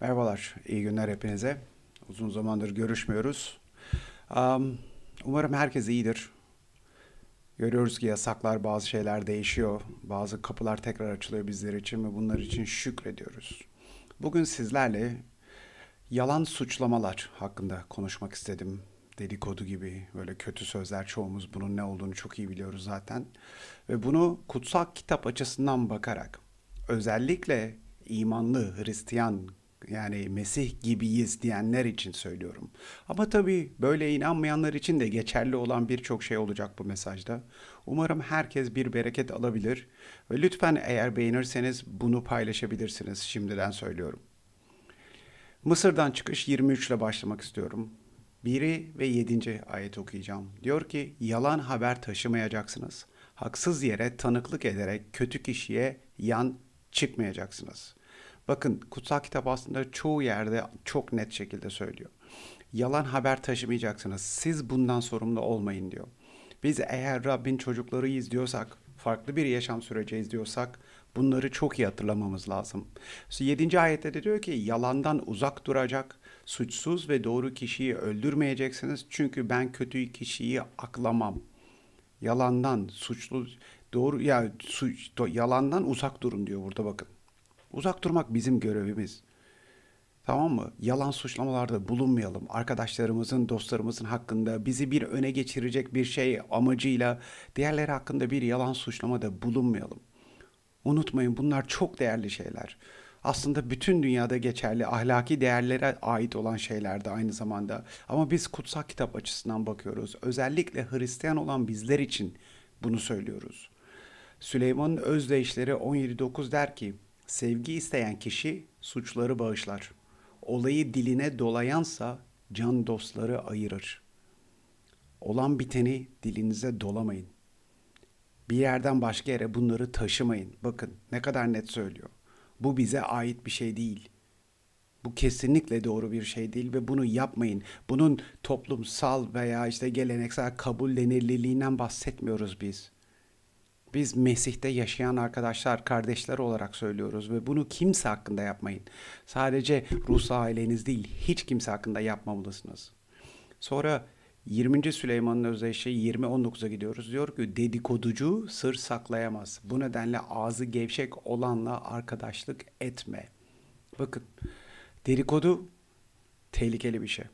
Merhabalar, iyi günler hepinize. Uzun zamandır görüşmüyoruz. Um, umarım herkes iyidir. Görüyoruz ki yasaklar bazı şeyler değişiyor. Bazı kapılar tekrar açılıyor bizler için ve bunlar için şükrediyoruz. Bugün sizlerle yalan suçlamalar hakkında konuşmak istedim. Dedikodu gibi böyle kötü sözler çoğumuz bunun ne olduğunu çok iyi biliyoruz zaten. Ve bunu kutsal kitap açısından bakarak özellikle imanlı Hristiyan yani Mesih gibiyiz diyenler için söylüyorum. Ama tabii böyle inanmayanlar için de geçerli olan birçok şey olacak bu mesajda. Umarım herkes bir bereket alabilir ve lütfen eğer beğenirseniz bunu paylaşabilirsiniz şimdiden söylüyorum. Mısır'dan çıkış 23 ile başlamak istiyorum. 1. ve 7. ayet okuyacağım. Diyor ki yalan haber taşımayacaksınız. Haksız yere tanıklık ederek kötü kişiye yan çıkmayacaksınız.'' Bakın kutsal kitap aslında çoğu yerde çok net şekilde söylüyor. Yalan haber taşımayacaksınız. Siz bundan sorumlu olmayın diyor. Biz eğer Rabbin çocuklarıyız diyorsak, farklı bir yaşam süreceğiz diyorsak bunları çok iyi hatırlamamız lazım. 7. ayette de diyor ki yalandan uzak duracak, suçsuz ve doğru kişiyi öldürmeyeceksiniz. Çünkü ben kötü kişiyi aklamam. Yalandan, suçlu, doğru ya yani suç, yalandan uzak durun diyor burada bakın. Uzak durmak bizim görevimiz. Tamam mı? Yalan suçlamalarda bulunmayalım. Arkadaşlarımızın, dostlarımızın hakkında bizi bir öne geçirecek bir şey amacıyla diğerleri hakkında bir yalan suçlamada bulunmayalım. Unutmayın bunlar çok değerli şeyler. Aslında bütün dünyada geçerli ahlaki değerlere ait olan şeyler de aynı zamanda. Ama biz kutsal kitap açısından bakıyoruz. Özellikle Hristiyan olan bizler için bunu söylüyoruz. Süleyman'ın özdeyişleri 17.9 der ki Sevgi isteyen kişi suçları bağışlar. Olayı diline dolayansa can dostları ayırır. Olan biteni dilinize dolamayın. Bir yerden başka yere bunları taşımayın. Bakın ne kadar net söylüyor. Bu bize ait bir şey değil. Bu kesinlikle doğru bir şey değil ve bunu yapmayın. Bunun toplumsal veya işte geleneksel kabullenirliliğinden bahsetmiyoruz biz. Biz Mesih'te yaşayan arkadaşlar, kardeşler olarak söylüyoruz ve bunu kimse hakkında yapmayın. Sadece ruhsal aileniz değil, hiç kimse hakkında yapmamalısınız. Sonra 20. Süleyman'ın özdeşi 20-19'a gidiyoruz. Diyor ki dedikoducu sır saklayamaz. Bu nedenle ağzı gevşek olanla arkadaşlık etme. Bakın dedikodu tehlikeli bir şey.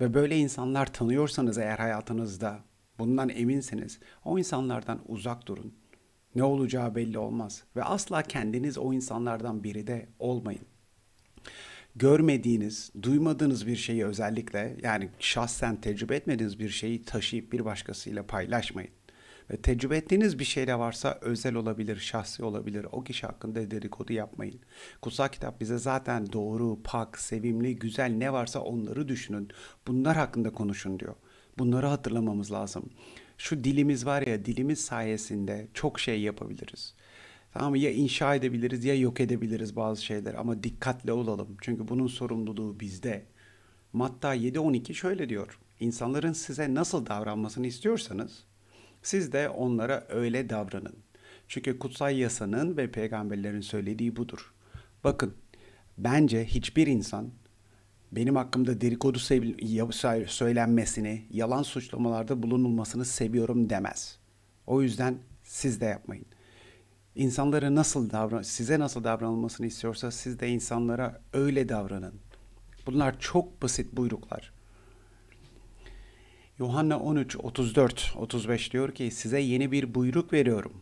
Ve böyle insanlar tanıyorsanız eğer hayatınızda bundan eminseniz o insanlardan uzak durun. Ne olacağı belli olmaz ve asla kendiniz o insanlardan biri de olmayın. Görmediğiniz, duymadığınız bir şeyi özellikle yani şahsen tecrübe etmediğiniz bir şeyi taşıyıp bir başkasıyla paylaşmayın. Ve tecrübe ettiğiniz bir şeyle varsa özel olabilir, şahsi olabilir. O kişi hakkında dedikodu yapmayın. Kutsal kitap bize zaten doğru, pak, sevimli, güzel ne varsa onları düşünün. Bunlar hakkında konuşun diyor. Bunları hatırlamamız lazım. Şu dilimiz var ya dilimiz sayesinde çok şey yapabiliriz. Tamam mı? Ya inşa edebiliriz ya yok edebiliriz bazı şeyler ama dikkatli olalım. Çünkü bunun sorumluluğu bizde. Matta 7.12 şöyle diyor. İnsanların size nasıl davranmasını istiyorsanız siz de onlara öyle davranın. Çünkü kutsal yasanın ve peygamberlerin söylediği budur. Bakın bence hiçbir insan benim hakkımda dedikodu söylenmesini, yalan suçlamalarda bulunulmasını seviyorum demez. O yüzden siz de yapmayın. İnsanlara nasıl davran size nasıl davranılmasını istiyorsa siz de insanlara öyle davranın. Bunlar çok basit buyruklar. Yuhanna 13, 34, 35 diyor ki size yeni bir buyruk veriyorum.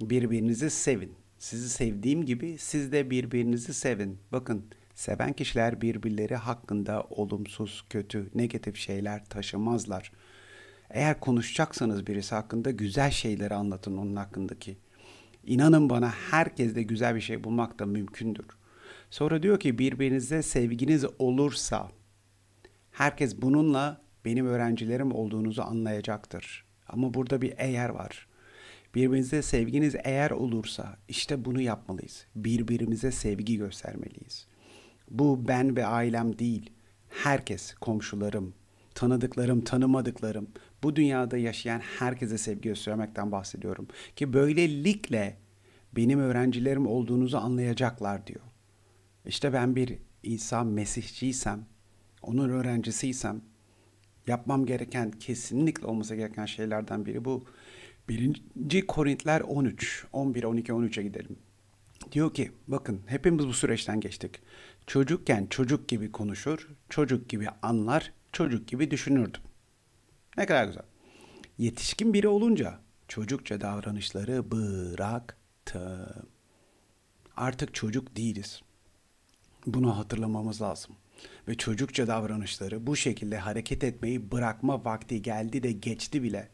Birbirinizi sevin. Sizi sevdiğim gibi siz de birbirinizi sevin. Bakın Seven kişiler birbirleri hakkında olumsuz, kötü, negatif şeyler taşımazlar. Eğer konuşacaksanız birisi hakkında güzel şeyleri anlatın onun hakkındaki. İnanın bana herkes de güzel bir şey bulmak da mümkündür. Sonra diyor ki birbirinize sevginiz olursa herkes bununla benim öğrencilerim olduğunuzu anlayacaktır. Ama burada bir eğer var. Birbirinize sevginiz eğer olursa işte bunu yapmalıyız. Birbirimize sevgi göstermeliyiz. Bu ben ve ailem değil. Herkes, komşularım, tanıdıklarım, tanımadıklarım, bu dünyada yaşayan herkese sevgi göstermekten bahsediyorum. Ki böylelikle benim öğrencilerim olduğunuzu anlayacaklar diyor. İşte ben bir İsa Mesihçiysem, onun öğrencisiysem yapmam gereken kesinlikle olması gereken şeylerden biri bu. 1. Korintler 13, 11, 12, 13'e gidelim. Diyor ki bakın hepimiz bu süreçten geçtik. Çocukken çocuk gibi konuşur, çocuk gibi anlar, çocuk gibi düşünürdüm. Ne kadar güzel. Yetişkin biri olunca çocukça davranışları bıraktım. Artık çocuk değiliz. Bunu hatırlamamız lazım. Ve çocukça davranışları bu şekilde hareket etmeyi bırakma vakti geldi de geçti bile.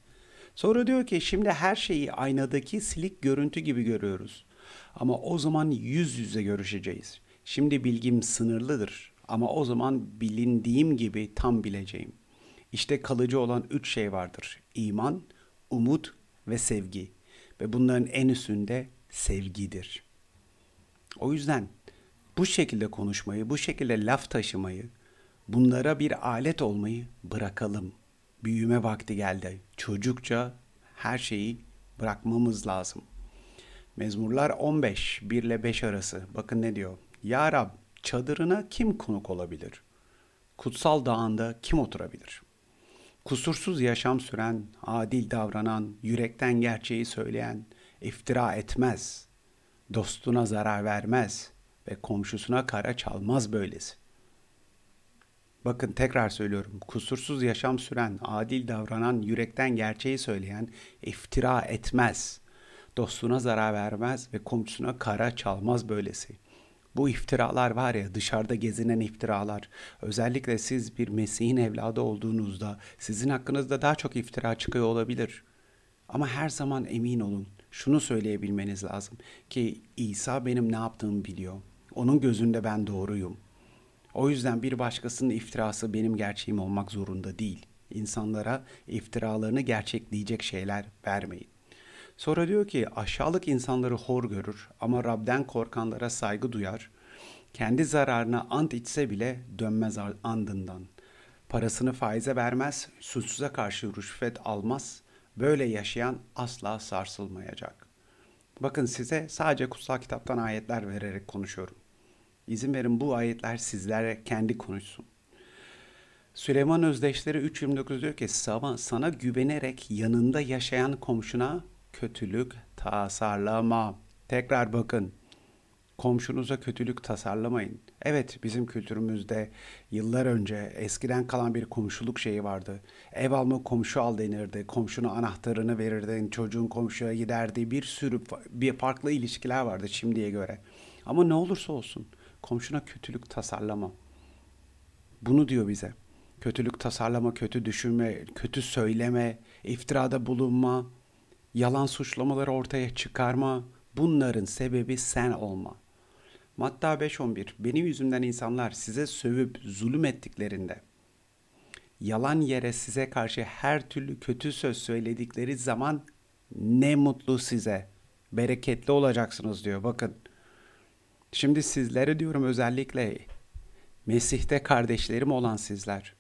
Sonra diyor ki şimdi her şeyi aynadaki silik görüntü gibi görüyoruz. Ama o zaman yüz yüze görüşeceğiz. Şimdi bilgim sınırlıdır ama o zaman bilindiğim gibi tam bileceğim. İşte kalıcı olan üç şey vardır. İman, umut ve sevgi. Ve bunların en üstünde sevgidir. O yüzden bu şekilde konuşmayı, bu şekilde laf taşımayı, bunlara bir alet olmayı bırakalım. Büyüme vakti geldi. Çocukça her şeyi bırakmamız lazım. Mezmurlar 15, 1 ile 5 arası. Bakın ne diyor. Ya Rab çadırına kim konuk olabilir? Kutsal dağında kim oturabilir? Kusursuz yaşam süren, adil davranan, yürekten gerçeği söyleyen, iftira etmez, dostuna zarar vermez ve komşusuna kara çalmaz böylesi. Bakın tekrar söylüyorum. Kusursuz yaşam süren, adil davranan, yürekten gerçeği söyleyen iftira etmez. Dostuna zarar vermez ve komşusuna kara çalmaz böylesi.'' Bu iftiralar var ya dışarıda gezinen iftiralar. Özellikle siz bir Mesih'in evladı olduğunuzda sizin hakkınızda daha çok iftira çıkıyor olabilir. Ama her zaman emin olun. Şunu söyleyebilmeniz lazım ki İsa benim ne yaptığımı biliyor. Onun gözünde ben doğruyum. O yüzden bir başkasının iftirası benim gerçeğim olmak zorunda değil. İnsanlara iftiralarını gerçekleyecek şeyler vermeyin. Sonra diyor ki aşağılık insanları hor görür ama Rab'den korkanlara saygı duyar. Kendi zararına ant içse bile dönmez andından. Parasını faize vermez, suçsuza karşı rüşvet almaz. Böyle yaşayan asla sarsılmayacak. Bakın size sadece kutsal kitaptan ayetler vererek konuşuyorum. İzin verin bu ayetler sizlere kendi konuşsun. Süleyman Özdeşleri 3.29 diyor ki sana, sana güvenerek yanında yaşayan komşuna kötülük tasarlama. Tekrar bakın. Komşunuza kötülük tasarlamayın. Evet bizim kültürümüzde yıllar önce eskiden kalan bir komşuluk şeyi vardı. Ev alma komşu al denirdi. Komşuna anahtarını verirdin. Çocuğun komşuya giderdi. Bir sürü bir farklı ilişkiler vardı şimdiye göre. Ama ne olursa olsun komşuna kötülük tasarlama. Bunu diyor bize. Kötülük tasarlama, kötü düşünme, kötü söyleme, iftirada bulunma, yalan suçlamaları ortaya çıkarma, bunların sebebi sen olma. Matta 5.11 Benim yüzümden insanlar size sövüp zulüm ettiklerinde, yalan yere size karşı her türlü kötü söz söyledikleri zaman ne mutlu size. Bereketli olacaksınız diyor bakın. Şimdi sizlere diyorum özellikle Mesih'te kardeşlerim olan sizler.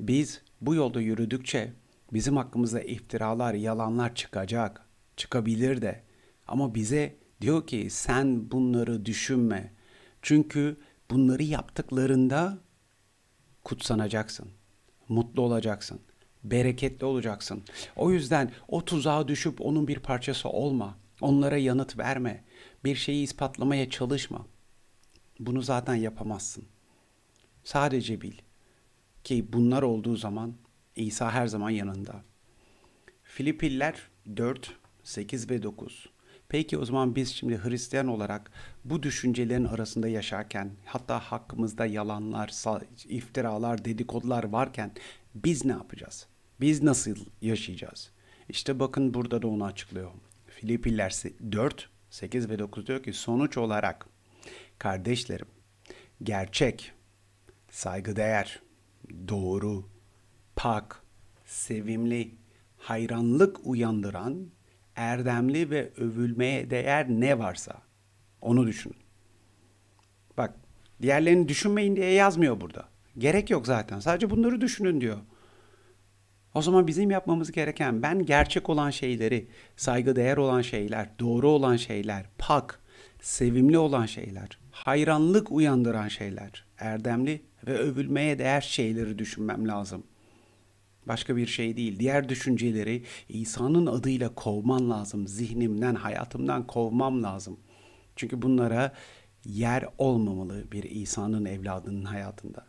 Biz bu yolda yürüdükçe Bizim hakkımızda iftiralar, yalanlar çıkacak. Çıkabilir de. Ama bize diyor ki sen bunları düşünme. Çünkü bunları yaptıklarında kutsanacaksın. Mutlu olacaksın. Bereketli olacaksın. O yüzden o tuzağa düşüp onun bir parçası olma. Onlara yanıt verme. Bir şeyi ispatlamaya çalışma. Bunu zaten yapamazsın. Sadece bil ki bunlar olduğu zaman İsa her zaman yanında. Filipiller 4, 8 ve 9. Peki o zaman biz şimdi Hristiyan olarak bu düşüncelerin arasında yaşarken hatta hakkımızda yalanlar, iftiralar, dedikodular varken biz ne yapacağız? Biz nasıl yaşayacağız? İşte bakın burada da onu açıklıyor. Filipiller 4, 8 ve 9 diyor ki sonuç olarak kardeşlerim gerçek, saygıdeğer, doğru, pak, sevimli, hayranlık uyandıran, erdemli ve övülmeye değer ne varsa onu düşünün. Bak diğerlerini düşünmeyin diye yazmıyor burada. Gerek yok zaten. Sadece bunları düşünün diyor. O zaman bizim yapmamız gereken ben gerçek olan şeyleri, saygı değer olan şeyler, doğru olan şeyler, pak, sevimli olan şeyler, hayranlık uyandıran şeyler, erdemli ve övülmeye değer şeyleri düşünmem lazım.'' Başka bir şey değil. Diğer düşünceleri İsa'nın adıyla kovman lazım. Zihnimden, hayatımdan kovmam lazım. Çünkü bunlara yer olmamalı bir İsa'nın evladının hayatında.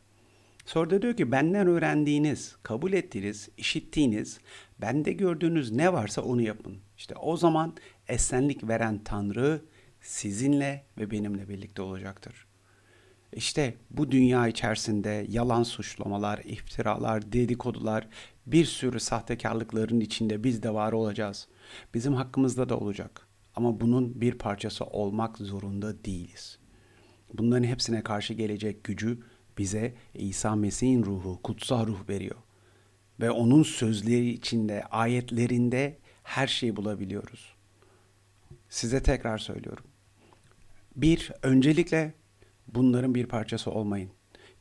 Sonra da diyor ki benden öğrendiğiniz, kabul ettiğiniz, işittiğiniz, bende gördüğünüz ne varsa onu yapın. İşte o zaman esenlik veren Tanrı sizinle ve benimle birlikte olacaktır. İşte bu dünya içerisinde yalan suçlamalar, iftiralar, dedikodular, bir sürü sahtekarlıkların içinde biz de var olacağız. Bizim hakkımızda da olacak. Ama bunun bir parçası olmak zorunda değiliz. Bunların hepsine karşı gelecek gücü bize İsa Mesih'in ruhu, kutsal ruh veriyor. Ve onun sözleri içinde, ayetlerinde her şeyi bulabiliyoruz. Size tekrar söylüyorum. Bir, öncelikle Bunların bir parçası olmayın.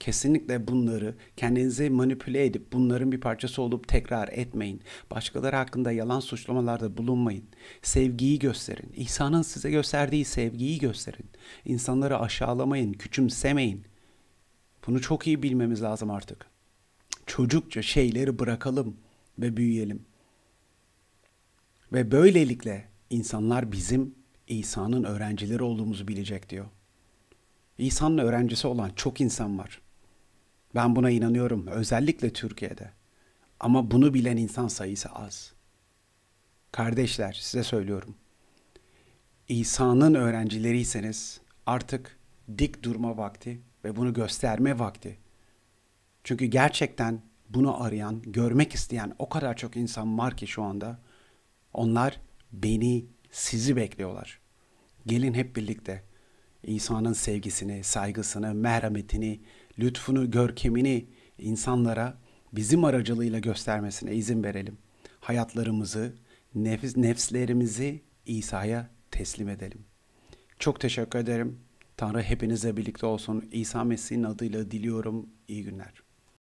Kesinlikle bunları kendinizi manipüle edip bunların bir parçası olup tekrar etmeyin. Başkaları hakkında yalan suçlamalarda bulunmayın. Sevgiyi gösterin. İsa'nın size gösterdiği sevgiyi gösterin. İnsanları aşağılamayın, küçümsemeyin. Bunu çok iyi bilmemiz lazım artık. Çocukça şeyleri bırakalım ve büyüyelim. Ve böylelikle insanlar bizim İsa'nın öğrencileri olduğumuzu bilecek diyor. İsa'nın öğrencisi olan çok insan var. Ben buna inanıyorum. Özellikle Türkiye'de. Ama bunu bilen insan sayısı az. Kardeşler size söylüyorum. İsa'nın öğrencileriyseniz artık dik durma vakti ve bunu gösterme vakti. Çünkü gerçekten bunu arayan, görmek isteyen o kadar çok insan var ki şu anda. Onlar beni, sizi bekliyorlar. Gelin hep birlikte İsa'nın sevgisini, saygısını, merhametini, lütfunu, görkemini insanlara bizim aracılığıyla göstermesine izin verelim. Hayatlarımızı, nefis, nefslerimizi İsa'ya teslim edelim. Çok teşekkür ederim. Tanrı hepinizle birlikte olsun. İsa Mesih'in adıyla diliyorum. İyi günler.